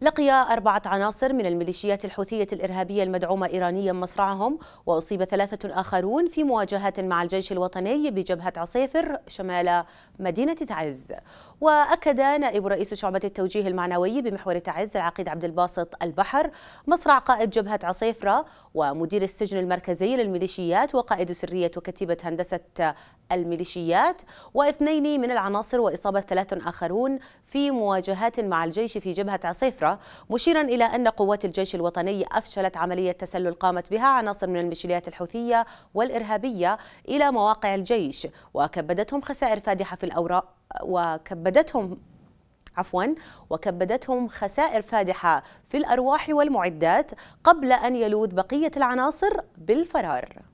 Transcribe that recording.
لقي أربعة عناصر من الميليشيات الحوثية الإرهابية المدعومة إيرانيا مصرعهم وأصيب ثلاثة آخرون في مواجهات مع الجيش الوطني بجبهة عصيفر شمال مدينة تعز وأكد نائب رئيس شعبة التوجيه المعنوي بمحور تعز العقيد عبد الباسط البحر مصرع قائد جبهة عصيفرة ومدير السجن المركزي للميليشيات وقائد سرية وكتيبة هندسة الميليشيات واثنين من العناصر وإصابة ثلاث آخرون في مواجهات مع الجيش في جبهة عصيفرة الفتره مشيرا إلى أن قوات الجيش الوطني أفشلت عملية تسلل قامت بها عناصر من الميليشيات الحوثية والإرهابية إلى مواقع الجيش وكبدتهم خسائر فادحة في الأوراق وكبدتهم عفوا وكبدتهم خسائر فادحة في الأرواح والمعدات قبل أن يلوذ بقية العناصر بالفرار